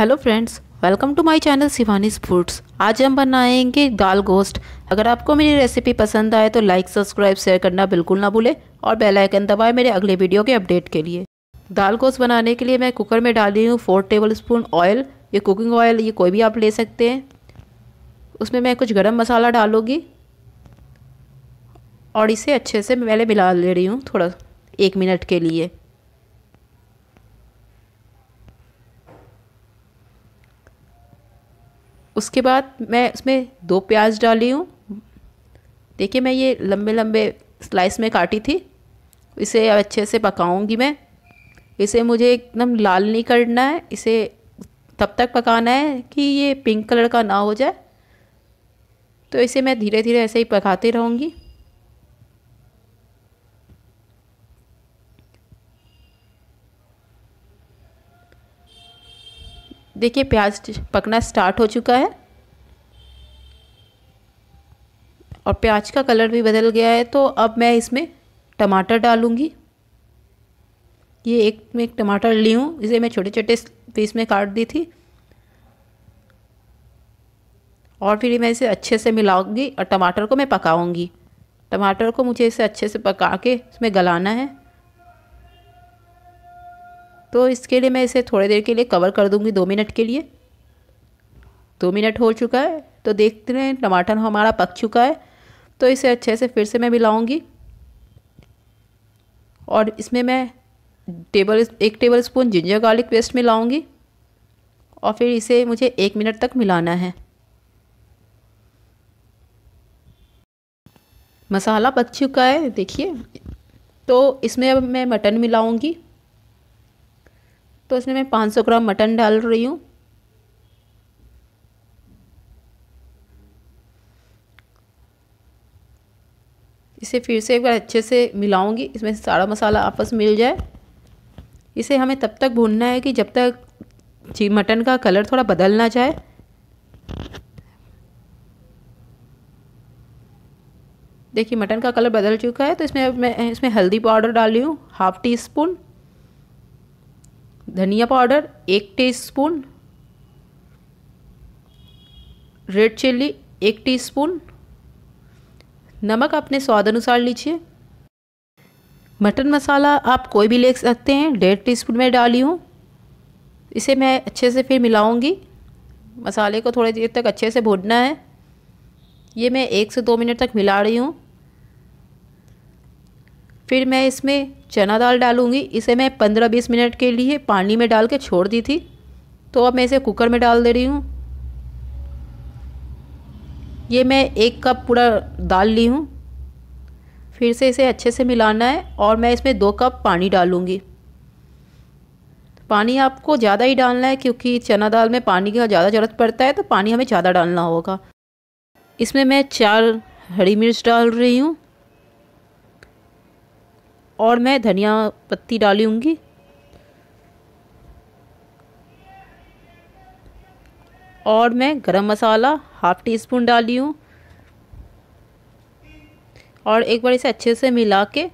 hello friends welcome to my channel Shivani foods आज हम बनाएंगे दाल गोश्त अगर आपको मेरी रेसिपी पसंद आए तो लाइक सब्सक्राइब शेयर करना बिल्कुल ना भूलें और बेल आइकन दबाएं मेरे अगले वीडियो के अपडेट के लिए दाल गोश्त बनाने के लिए मैं कुकर में डाल रही हूँ फोर टेबल स्पून ऑयल ये कुकिंग ऑयल ये कोई भी आप ले सकते हैं उसमें मैं कुछ गर्म मसाला डालूँगी और इसे अच्छे से पहले मिला ले रही हूँ थोड़ा एक मिनट के लिए उसके बाद मैं उसमें दो प्याज डाली हूँ देखिए मैं ये लंबे लंबे स्लाइस में काटी थी इसे अच्छे से पकाऊंगी मैं इसे मुझे एकदम लाल नहीं करना है इसे तब तक पकाना है कि ये पिंक कलर का ना हो जाए तो इसे मैं धीरे धीरे ऐसे ही पकाती रहूँगी देखिए प्याज पकना स्टार्ट हो चुका है और प्याज का कलर भी बदल गया है तो अब मैं इसमें टमाटर डालूँगी ये एक में एक टमाटर ली हूँ इसे मैं छोटे छोटे पीस में काट दी थी और फिर मैं इसे अच्छे से मिलाऊंगी और टमाटर को मैं पकाऊंगी टमाटर को मुझे इसे अच्छे से पका के इसमें गलाना है तो इसके लिए मैं इसे थोड़ी देर के लिए कवर कर दूँगी दो मिनट के लिए दो मिनट हो चुका है तो देखते रहे टमाटर हमारा पक चुका है तो इसे अच्छे से फिर से मैं मिलाऊँगी और इसमें मैं टेबल एक tablespoon ginger garlic paste मिलाऊँगी और फिर इसे मुझे एक मिनट तक मिलाना है मसाला पक चुका है देखिए तो इसमें अब मैं मटन मिलाऊंगी तो इसमें मैं 500 ग्राम मटन डाल रही हूँ इसे फिर से एक बार अच्छे से मिलाऊंगी इसमें सारा मसाला आपस मिल जाए इसे हमें तब तक भूनना है कि जब तक जी मटन का कलर थोड़ा बदल ना जाए देखिए मटन का कलर बदल चुका है तो इसमें मैं इसमें हल्दी पाउडर डाली हूँ हाफ़ टी स्पून धनिया पाउडर एक टीस्पून रेड चिल्ली एक टीस्पून नमक अपने स्वाद अनुसार लीजिए मटन मसाला आप कोई भी ले सकते हैं डेढ़ टीस्पून में डाली हूँ इसे मैं अच्छे से फिर मिलाऊंगी मसाले को थोड़ी देर तक अच्छे से भूनना है ये मैं एक से दो मिनट तक मिला रही हूँ फिर मैं इसमें चना दाल डालूँगी इसे मैं पंद्रह बीस मिनट के लिए पानी में डाल के छोड़ दी थी तो अब मैं इसे कुकर में डाल दे रही हूँ ये मैं एक कप पूरा दाल ली हूँ फिर से इसे अच्छे से मिलाना है और मैं इसमें दो कप पानी डालूँगी पानी आपको ज़्यादा ही डालना है क्योंकि चना दाल में पानी की ज़्यादा ज़रूरत पड़ता है तो पानी हमें ज़्यादा डालना होगा इसमें मैं चार हरी मिर्च डाल रही हूँ और मैं धनिया पत्ती डालूँगी और मैं गरम मसाला हाफ़ टी स्पून डाली हूँ और एक बार इसे अच्छे से मिला के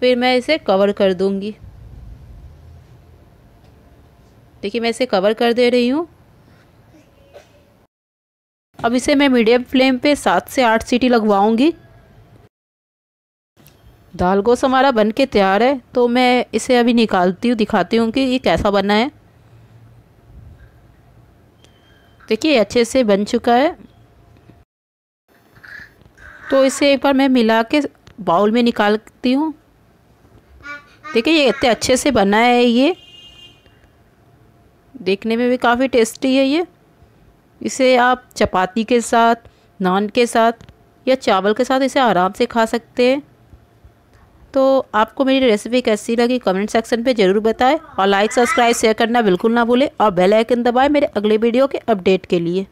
फिर मैं इसे कवर कर दूँगी देखिए मैं इसे कवर कर दे रही हूँ अब इसे मैं मीडियम फ्लेम पे सात से आठ सीटी लगवाऊंगी दाल गोश हमारा बन के तैयार है तो मैं इसे अभी निकालती हूँ दिखाती हूँ कि ये कैसा बना है देखिए अच्छे से बन चुका है तो इसे एक बार मैं मिला के बाउल में निकालती हूँ देखिए ये इतने अच्छे से बना है ये देखने में भी काफ़ी टेस्टी है ये इसे आप चपाती के साथ नान के साथ या चावल के साथ इसे आराम से खा सकते हैं तो आपको मेरी रेसिपी कैसी लगी कमेंट सेक्शन पे ज़रूर बताएं और लाइक सब्सक्राइब शेयर करना बिल्कुल ना भूलें और बेल आइकन दबाएं मेरे अगले वीडियो के अपडेट के लिए